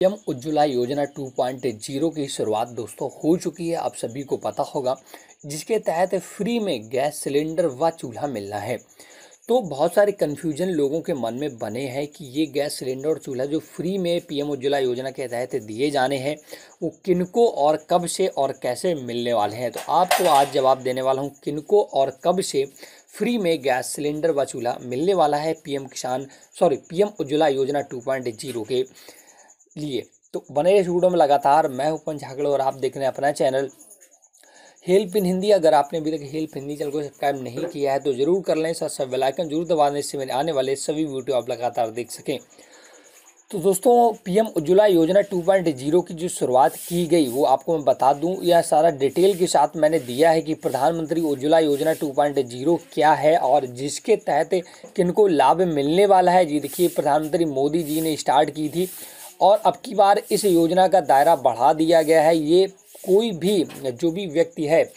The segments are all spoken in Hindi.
पीएम उज्ज्वला योजना 2.0 की शुरुआत दोस्तों हो चुकी है आप सभी को पता होगा जिसके तहत फ्री में गैस सिलेंडर व चूल्हा मिलना है तो बहुत सारे कन्फ्यूजन लोगों के मन में बने हैं कि ये गैस सिलेंडर और चूल्हा जो फ्री में पीएम उज्ज्वला योजना के तहत दिए जाने हैं वो किनको और कब से और कैसे मिलने वाले हैं तो आपको आज जवाब देने वाला हूँ किनको और कब से फ्री में गैस सिलेंडर व चूल्हा मिलने वाला है पीएम किसान सॉरी पीएम उज्ज्वला योजना 2.0 के लिए तो बने रहे वीडियो में लगातार मैं उपन झागड़ और आप देख रहे हैं अपना चैनल हेल्प इन हिंदी अगर आपने अभी तक हेल्प हिंदी चैनल को सब्सक्राइब नहीं किया है तो जरूर कर लें साथ साथ बेलाइकन जरूर दबा दें इससे मेरे आने वाले सभी वीडियो आप लगातार देख सकें तो दोस्तों पीएम उज्ज्वला योजना 2.0 की जो शुरुआत की गई वो आपको मैं बता दूं यह सारा डिटेल के साथ मैंने दिया है कि प्रधानमंत्री उज्ज्वला योजना 2.0 क्या है और जिसके तहत किनको लाभ मिलने वाला है जी देखिए प्रधानमंत्री मोदी जी ने स्टार्ट की थी और अब की बार इस योजना का दायरा बढ़ा दिया गया है ये कोई भी जो भी व्यक्ति है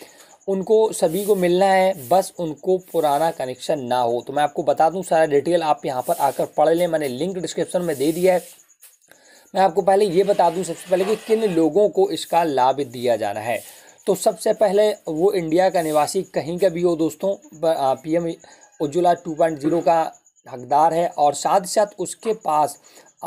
उनको सभी को मिलना है बस उनको पुराना कनेक्शन ना हो तो मैं आपको बता दूं सारा डिटेल आप यहाँ पर आकर पढ़ लें मैंने लिंक डिस्क्रिप्शन में दे दिया है मैं आपको पहले ये बता दूं सबसे पहले कि किन लोगों को इसका लाभ दिया जाना है तो सबसे पहले वो इंडिया का निवासी कहीं का भी हो दोस्तों पी उज्ज्वला 2.0 का हकदार है और साथ ही साथ उसके पास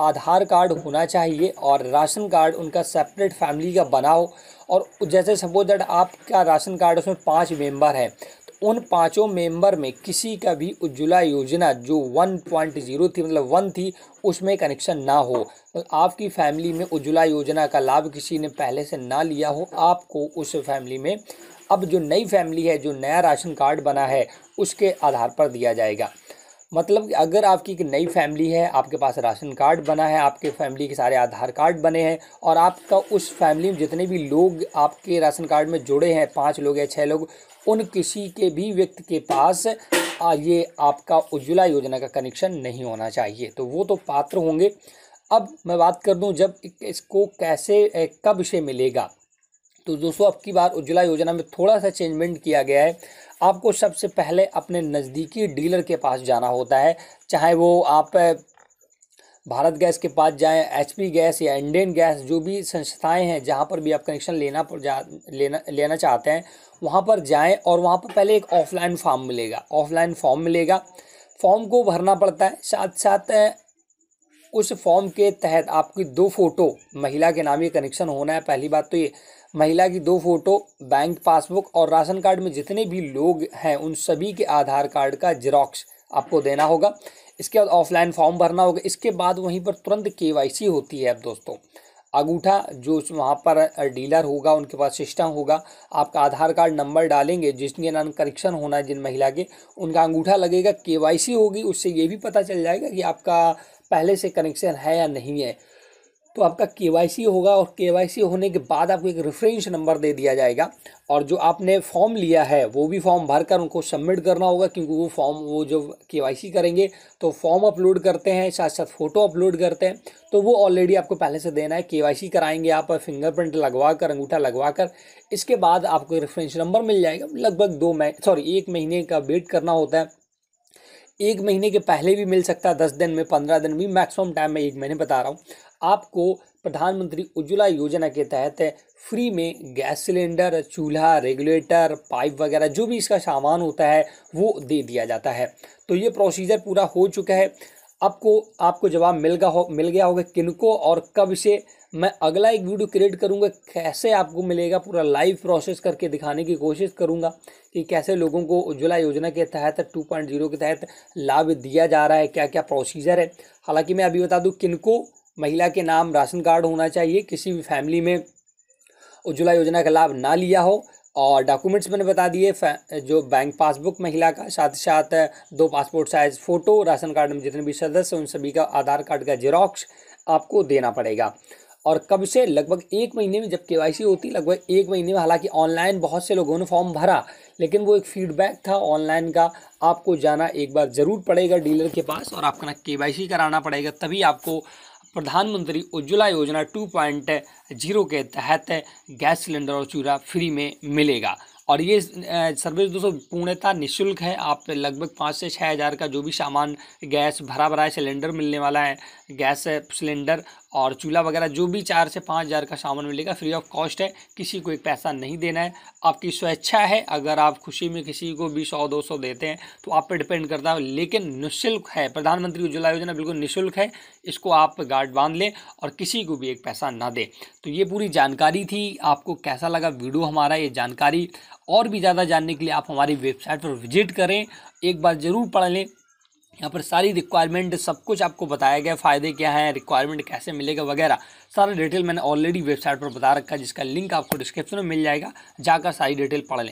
आधार कार्ड होना चाहिए और राशन कार्ड उनका सेपरेट फैमिली का बनाओ और जैसे सपोज दैट आपका राशन कार्ड उसमें पाँच मेंबर है तो उन पाँचों मेंबर में किसी का भी उज्ज्वला योजना जो वन पॉइंट जीरो थी मतलब वन थी उसमें कनेक्शन ना हो तो आपकी फैमिली में उज्ज्वला योजना का लाभ किसी ने पहले से ना लिया हो आपको उस फैमिली में अब जो नई फैमिली है जो नया राशन कार्ड बना है उसके आधार पर दिया जाएगा मतलब कि अगर आपकी एक नई फैमिली है आपके पास राशन कार्ड बना है आपके फैमिली के सारे आधार कार्ड बने हैं और आपका उस फैमिली में जितने भी लोग आपके राशन कार्ड में जुड़े हैं पाँच लोग या छः लोग उन किसी के भी व्यक्ति के पास ये आपका उज्ज्वला योजना का कनेक्शन नहीं होना चाहिए तो वो तो पात्र होंगे अब मैं बात कर दूँ जब इसको कैसे कब से मिलेगा तो दोस्तों अब की बार उज्ज्वला योजना में थोड़ा सा चेंजमेंट किया गया है आपको सबसे पहले अपने नज़दीकी डीलर के पास जाना होता है चाहे वो आप भारत गैस के पास जाएं एचपी गैस या इंडियन गैस जो भी संस्थाएं हैं जहां पर भी आप कनेक्शन लेना पर जा लेना लेना चाहते हैं वहां पर जाएं और वहां पर पहले एक ऑफलाइन फॉर्म मिलेगा ऑफलाइन फॉर्म मिलेगा फॉर्म को भरना पड़ता है साथ साथ उस फॉर्म के तहत आपकी दो फ़ोटो महिला के नाम ये कनेक्शन होना है पहली बात तो ये महिला की दो फोटो बैंक पासबुक और राशन कार्ड में जितने भी लोग हैं उन सभी के आधार कार्ड का जेरोक्स आपको देना होगा इसके बाद ऑफलाइन फॉर्म भरना होगा इसके बाद वहीं पर तुरंत केवाईसी होती है अब दोस्तों अंगूठा जो वहाँ पर डीलर होगा उनके पास सिस्टम होगा आपका आधार कार्ड नंबर डालेंगे जिसके नाम करेक्शन होना है जिन महिला के उनका अंगूठा लगेगा केवाईसी होगी उससे ये भी पता चल जाएगा कि आपका पहले से कनेक्शन है या नहीं है तो आपका के होगा और के होने के बाद आपको एक रेफरेंस नंबर दे दिया जाएगा और जो आपने फॉर्म लिया है वो भी फॉर्म भरकर उनको सबमिट करना होगा क्योंकि वो फॉर्म वो जो के करेंगे तो फॉर्म अपलोड करते हैं साथ साथ फ़ोटो अपलोड करते हैं तो वो ऑलरेडी आपको पहले से देना है के कराएंगे आप फिंगरप्रिंट लगवा कर अंगूठा लगवा कर इसके बाद आपको रेफरेंस नंबर मिल जाएगा लगभग दो महीने सॉरी एक महीने का वेट करना होता है एक महीने के पहले भी मिल सकता है दस दिन में पंद्रह दिन में मैक्सिमम टाइम में एक महीने बता रहा हूँ आपको प्रधानमंत्री उज्ज्वला योजना के तहत फ्री में गैस सिलेंडर चूल्हा रेगुलेटर पाइप वगैरह जो भी इसका सामान होता है वो दे दिया जाता है तो ये प्रोसीजर पूरा हो चुका है आपको आपको जवाब मिल गया हो मिल गया होगा किनको और कब इसे मैं अगला एक वीडियो क्रिएट करूँगा कैसे आपको मिलेगा पूरा लाइव प्रोसेस करके दिखाने की कोशिश करूँगा कि कैसे लोगों को उज्ज्वला योजना के तहत 2.0 के तहत लाभ दिया जा रहा है क्या क्या प्रोसीजर है हालांकि मैं अभी बता दूँ किनको महिला के नाम राशन कार्ड होना चाहिए किसी भी फैमिली में उज्ज्वला योजना का लाभ ना लिया हो और डॉक्यूमेंट्स मैंने बता दिए जो बैंक पासबुक महिला का साथ साथ दो passport size photo ration card में जितने भी सदस्य उन सभी का आधार कार्ड का जेरोक्स आपको देना पड़ेगा और कब से लगभग एक महीने में जब के होती लगभग एक महीने में हालांकि ऑनलाइन बहुत से लोगों ने फॉर्म भरा लेकिन वो एक फीडबैक था ऑनलाइन का आपको जाना एक बार ज़रूर पड़ेगा डीलर के पास और आपका ना के कराना पड़ेगा तभी आपको प्रधानमंत्री उज्ज्वला योजना 2.0 के तहत गैस सिलेंडर और चूल्हा फ्री में मिलेगा और ये सर्विस दोस्तों पूर्णतः निःशुल्क है आप लगभग पाँच से छः हज़ार का जो भी सामान गैस भरा भरा है सिलेंडर मिलने वाला है गैस सिलेंडर और चूल्हा वगैरह जो भी चार से पाँच हज़ार का सामान मिलेगा फ्री ऑफ कॉस्ट है किसी को एक पैसा नहीं देना है आपकी स्वेच्छा है अगर आप खुशी में किसी को भी सौ दो सौ देते हैं तो आप पर डिपेंड करता है लेकिन निःशुल्क है प्रधानमंत्री उज्ज्वला योजना बिल्कुल निःशुल्क है इसको आप गार्ड बांध लें और किसी को भी एक पैसा ना दें तो ये पूरी जानकारी थी आपको कैसा लगा वीडियो हमारा ये जानकारी और भी ज़्यादा जानने के लिए आप हमारी वेबसाइट पर विजिट करें एक बार ज़रूर पढ़ लें यहाँ पर सारी रिक्वायरमेंट सब कुछ आपको बताया गया फ़ायदे क्या हैं रिक्वायरमेंट कैसे मिलेगा वगैरह सारा डिटेल मैंने ऑलरेडी वेबसाइट पर बता रखा है जिसका लिंक आपको डिस्क्रिप्शन में मिल जाएगा जाकर सारी डिटेल पढ़ लें